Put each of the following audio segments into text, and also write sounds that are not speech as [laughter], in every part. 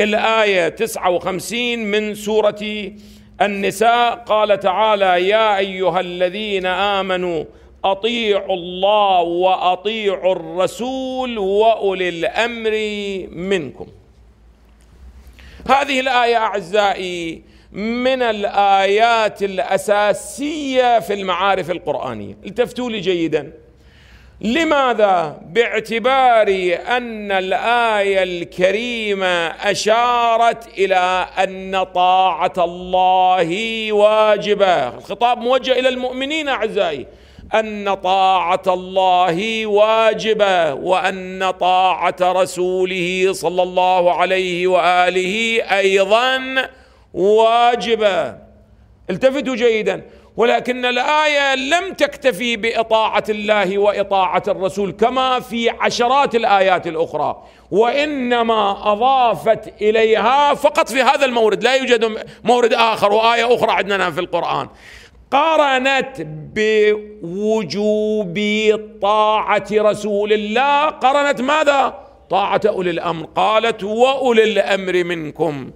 الآية 59 من سورة النساء قال تعالى يا أيها الذين آمنوا أطيعوا الله وأطيعوا الرسول وأولي الأمر منكم هذه الآية أعزائي من الآيات الأساسية في المعارف القرآنية التفتوا لي جيداً لماذا باعتبار ان الايه الكريمه اشارت الى ان طاعه الله واجبه الخطاب موجه الى المؤمنين اعزائي ان طاعه الله واجبه وان طاعه رسوله صلى الله عليه واله ايضا واجبه التفتوا جيدا ولكن الايه لم تكتفي باطاعه الله واطاعه الرسول كما في عشرات الايات الاخرى وانما اضافت اليها فقط في هذا المورد لا يوجد مورد اخر وايه اخرى عندنا في القران قرنت بوجوب طاعه رسول الله قرنت ماذا طاعه اولي الامر قالت واولي الامر منكم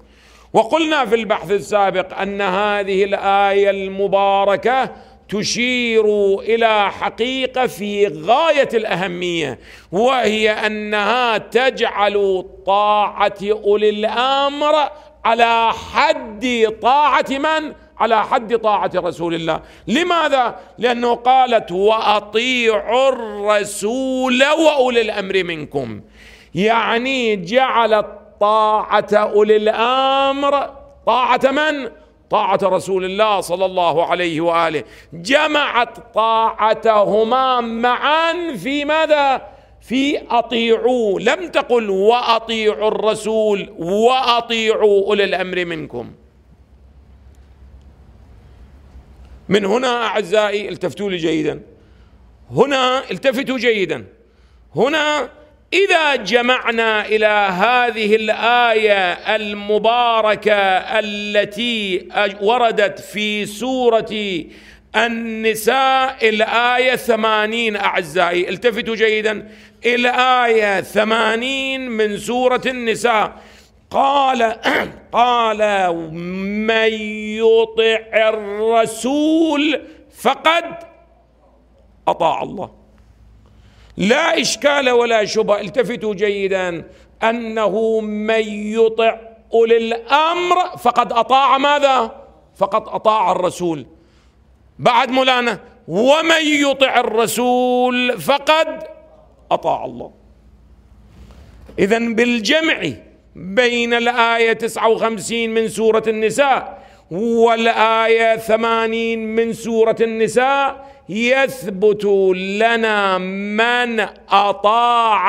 وقلنا في البحث السابق ان هذه الايه المباركه تشير الى حقيقه في غايه الاهميه وهي انها تجعل طاعه اولي الامر على حد طاعه من على حد طاعه رسول الله لماذا لانه قالت واطيعوا الرسول واولي الامر منكم يعني جعلت طاعة أولي الأمر طاعة من؟ طاعة رسول الله صلى الله عليه وآله جمعت طاعتهما معا في ماذا؟ في أطيعوا لم تقل وأطيعوا الرسول وأطيعوا أولي الأمر منكم من هنا أعزائي التفتوا لي جيدا هنا التفتوا جيدا هنا اذا جمعنا الى هذه الايه المباركه التي وردت في سوره النساء الايه ثمانين اعزائي التفتوا جيدا الايه ثمانين من سوره النساء قال [clears throat] قال من يطع الرسول فقد اطاع الله لا إشكال ولا شبه التفتوا جيدا أنه من يطع أولي الأمر فقد أطاع ماذا؟ فقد أطاع الرسول بعد مولانا ومن يطع الرسول فقد أطاع الله إذا بالجمع بين الآية 59 من سورة النساء والآية 80 من سورة النساء يثبت لنا من اطاع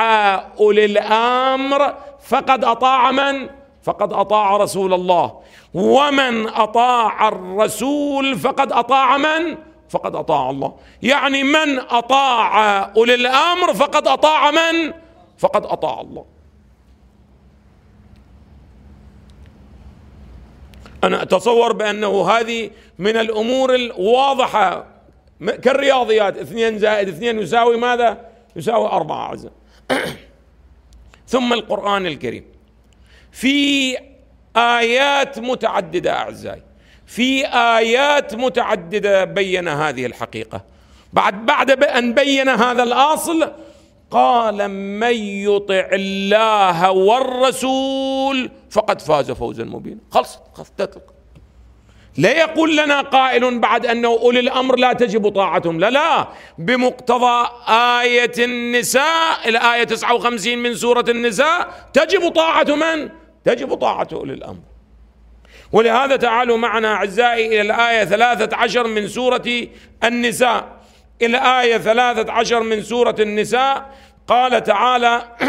اولي الامر فقد اطاع من فقد اطاع رسول الله ومن اطاع الرسول فقد اطاع من فقد اطاع الله يعني من اطاع اولي الامر فقد اطاع من فقد اطاع الله انا اتصور بانه هذه من الامور الواضحه كالرياضيات اثنين زائد اثنين يساوي ماذا؟ يساوي أربعة عزة [coughs] ثم القرآن الكريم في آيات متعددة أعزائي في آيات متعددة بين هذه الحقيقة بعد بعد أن بين هذا الأصل قال من يطع الله والرسول فقد فاز فوزا مبينا خلص خلص لا يقول لنا قائل بعد انه اولي الامر لا تجب طاعتهم لا لا بمقتضى آية النساء الآية 59 من سورة النساء تجب طاعة من؟ تجب طاعة اولي الامر ولهذا تعالوا معنا اعزائي الى الآية 13 من سورة النساء الآية 13 من سورة النساء قال تعالى [clears throat]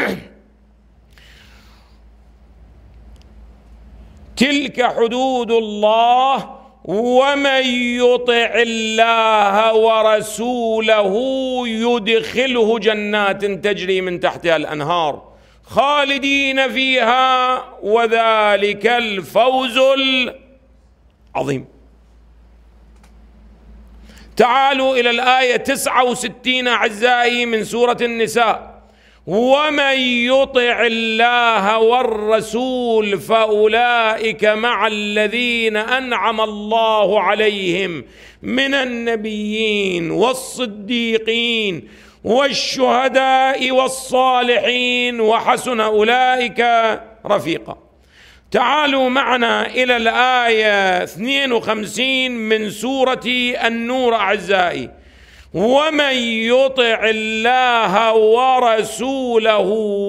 تلك حدود الله ومن يطع الله ورسوله يدخله جنات تجري من تحتها الانهار خالدين فيها وذلك الفوز العظيم تعالوا الى الايه 69 اعزائي من سوره النساء ومن يطع الله والرسول فاولئك مع الذين انعم الله عليهم من النبيين والصديقين والشهداء والصالحين وحسن اولئك رفيقا تعالوا معنا الى الايه 52 من سوره النور اعزائي ومن يطع الله ورسوله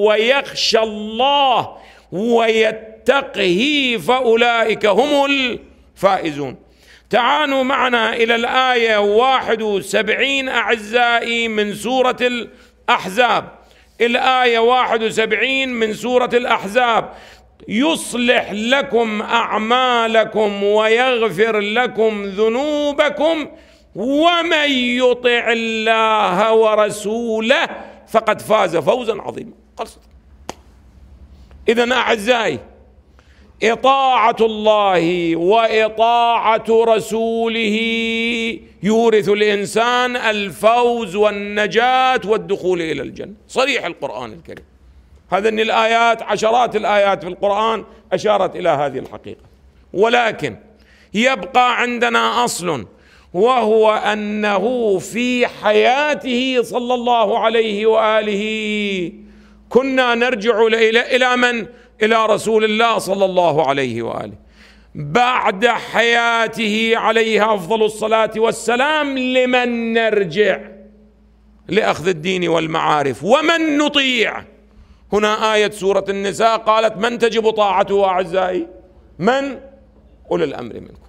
ويخشى الله ويتقه فاولئك هم الفائزون تعالوا معنا الى الايه 71 اعزائي من سوره الاحزاب الايه 71 من سوره الاحزاب يصلح لكم اعمالكم ويغفر لكم ذنوبكم ومن يطع الله ورسوله فقد فاز فوزا عظيما خلصت اذا اعزائي اطاعه الله واطاعه رسوله يورث الانسان الفوز والنجاه والدخول الى الجنه صريح القران الكريم هذا ان الايات عشرات الايات في القران اشارت الى هذه الحقيقه ولكن يبقى عندنا اصل وهو انه في حياته صلى الله عليه واله كنا نرجع الى الى من؟ الى رسول الله صلى الله عليه واله. بعد حياته عليه افضل الصلاه والسلام لمن نرجع لاخذ الدين والمعارف ومن نطيع هنا ايه سوره النساء قالت من تجب طاعته اعزائي من اولي الامر منكم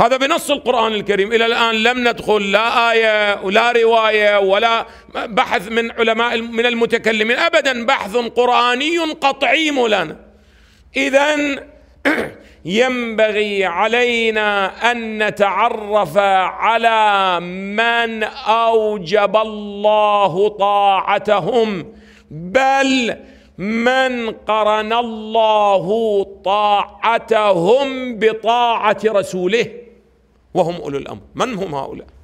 هذا بنص القرآن الكريم إلى الآن لم ندخل لا آية ولا رواية ولا بحث من علماء من المتكلمين أبدا بحث قرآني قطعي مولانا إذا [clears throat] ينبغي علينا أن نتعرف على من أوجب الله طاعتهم بل من قرن الله طاعتهم بطاعه رسوله وهم اولو الامر من هم هؤلاء